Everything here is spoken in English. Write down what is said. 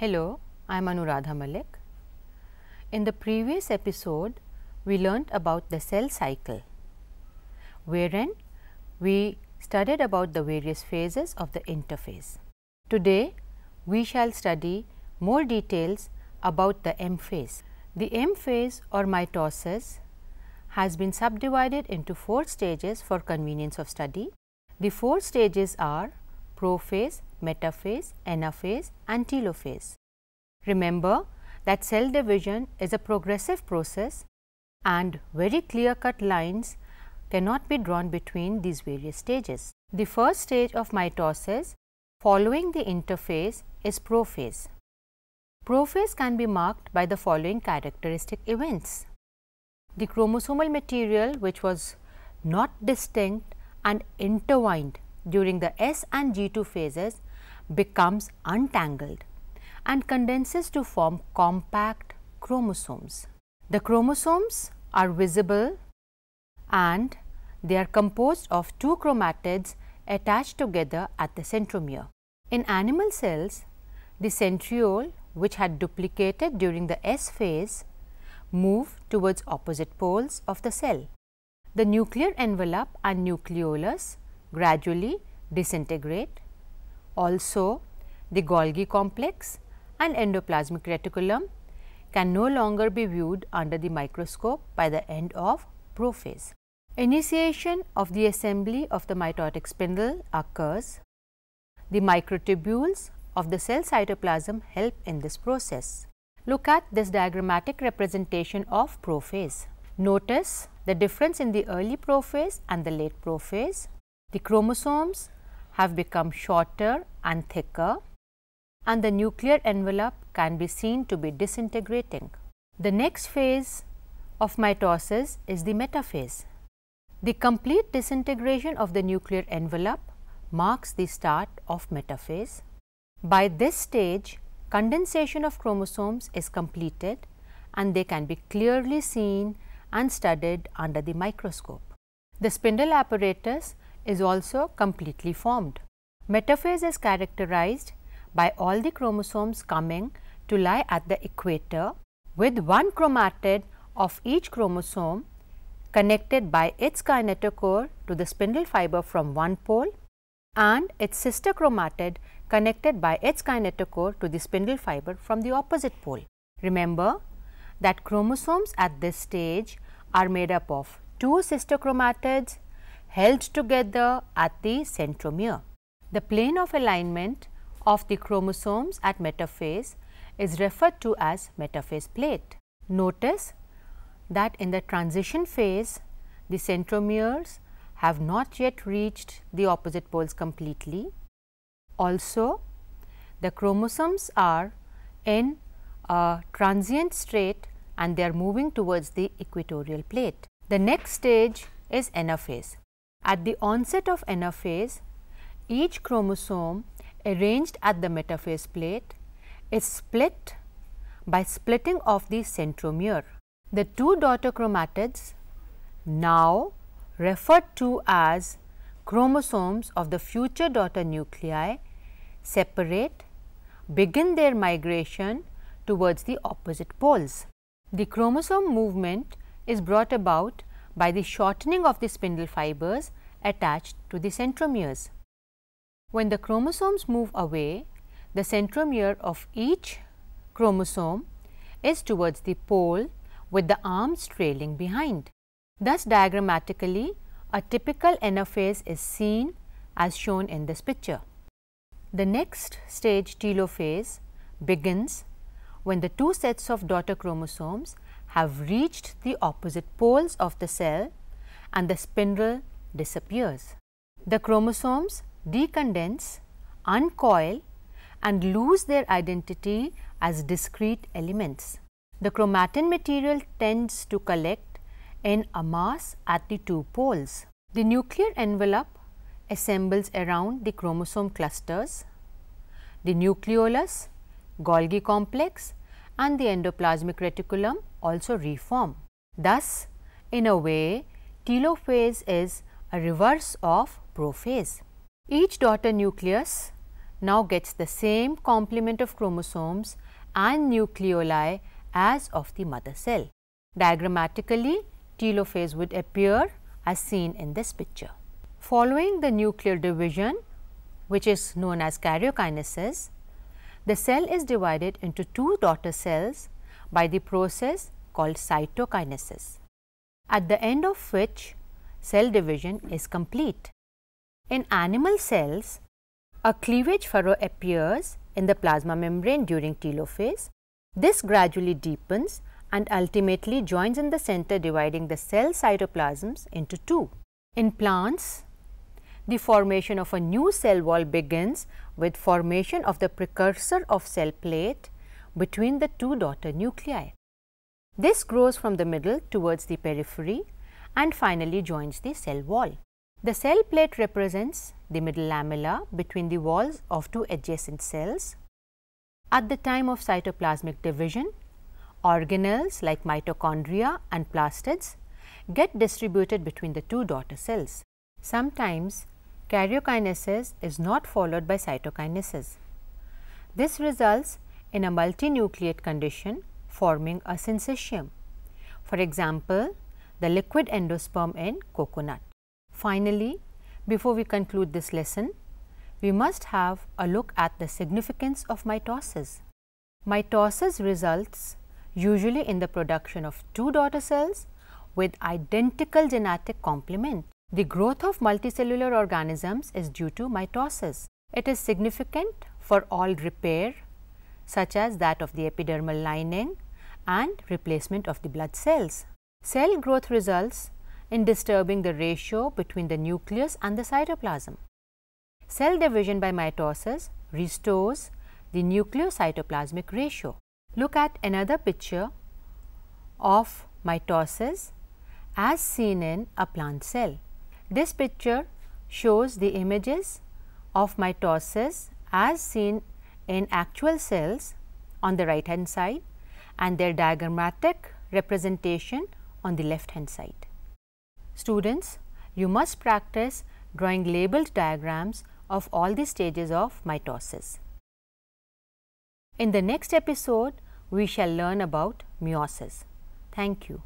Hello, I am Anuradha Malik. In the previous episode, we learnt about the cell cycle, wherein we studied about the various phases of the interphase. Today, we shall study more details about the M phase. The M phase or mitosis has been subdivided into four stages for convenience of study. The four stages are prophase, metaphase, anaphase, and Telophase. Remember that cell division is a progressive process and very clear cut lines cannot be drawn between these various stages. The first stage of mitosis following the interphase is prophase. Prophase can be marked by the following characteristic events. The chromosomal material which was not distinct and intertwined during the S and G2 phases becomes untangled and condenses to form compact chromosomes. The chromosomes are visible and they are composed of two chromatids attached together at the centromere. In animal cells, the centriole which had duplicated during the S phase move towards opposite poles of the cell. The nuclear envelope and nucleolus gradually disintegrate also, the Golgi complex and endoplasmic reticulum can no longer be viewed under the microscope by the end of prophase. Initiation of the assembly of the mitotic spindle occurs. The microtubules of the cell cytoplasm help in this process. Look at this diagrammatic representation of prophase. Notice the difference in the early prophase and the late prophase. The chromosomes have become shorter and thicker and the nuclear envelope can be seen to be disintegrating. The next phase of mitosis is the metaphase. The complete disintegration of the nuclear envelope marks the start of metaphase. By this stage, condensation of chromosomes is completed and they can be clearly seen and studied under the microscope. The spindle apparatus is also completely formed. Metaphase is characterized by all the chromosomes coming to lie at the equator with one chromatid of each chromosome connected by its kinetochore to the spindle fiber from one pole and its sister chromatid connected by its kinetochore to the spindle fiber from the opposite pole. Remember that chromosomes at this stage are made up of two sister chromatids held together at the centromere. The plane of alignment of the chromosomes at metaphase is referred to as metaphase plate. Notice that in the transition phase, the centromeres have not yet reached the opposite poles completely. Also, the chromosomes are in a transient state and they are moving towards the equatorial plate. The next stage is anaphase. At the onset of anaphase, each chromosome arranged at the metaphase plate is split by splitting off the centromere. The two daughter chromatids, now referred to as chromosomes of the future daughter nuclei, separate, begin their migration towards the opposite poles. The chromosome movement is brought about by the shortening of the spindle fibers attached to the centromeres. When the chromosomes move away, the centromere of each chromosome is towards the pole with the arms trailing behind. Thus, diagrammatically, a typical anaphase is seen as shown in this picture. The next stage telophase begins when the two sets of daughter chromosomes have reached the opposite poles of the cell and the spindle disappears. The chromosomes decondense, uncoil and lose their identity as discrete elements. The chromatin material tends to collect in a mass at the two poles. The nuclear envelope assembles around the chromosome clusters. The nucleolus, Golgi complex and the endoplasmic reticulum also reform. Thus, in a way, telophase is a reverse of prophase. Each daughter nucleus now gets the same complement of chromosomes and nucleoli as of the mother cell. Diagrammatically, telophase would appear as seen in this picture. Following the nuclear division, which is known as karyokinesis, the cell is divided into two daughter cells by the process called cytokinesis, at the end of which cell division is complete. In animal cells, a cleavage furrow appears in the plasma membrane during telophase. This gradually deepens and ultimately joins in the center dividing the cell cytoplasms into two. In plants, the formation of a new cell wall begins with formation of the precursor of cell plate between the two daughter nuclei. This grows from the middle towards the periphery and finally joins the cell wall. The cell plate represents the middle lamella between the walls of two adjacent cells. At the time of cytoplasmic division, organelles like mitochondria and plastids get distributed between the two daughter cells. Sometimes karyokinesis is not followed by cytokinesis. This results in a multinucleate condition forming a syncytium. For example, the liquid endosperm in coconut. Finally, before we conclude this lesson, we must have a look at the significance of mitosis. Mitosis results usually in the production of two daughter cells with identical genetic complement. The growth of multicellular organisms is due to mitosis. It is significant for all repair such as that of the epidermal lining and replacement of the blood cells. Cell growth results in disturbing the ratio between the nucleus and the cytoplasm. Cell division by mitosis restores the nucleocytoplasmic ratio. Look at another picture of mitosis as seen in a plant cell. This picture shows the images of mitosis as seen in actual cells on the right hand side and their diagrammatic representation on the left hand side. Students, you must practice drawing labeled diagrams of all the stages of mitosis. In the next episode, we shall learn about meiosis. Thank you.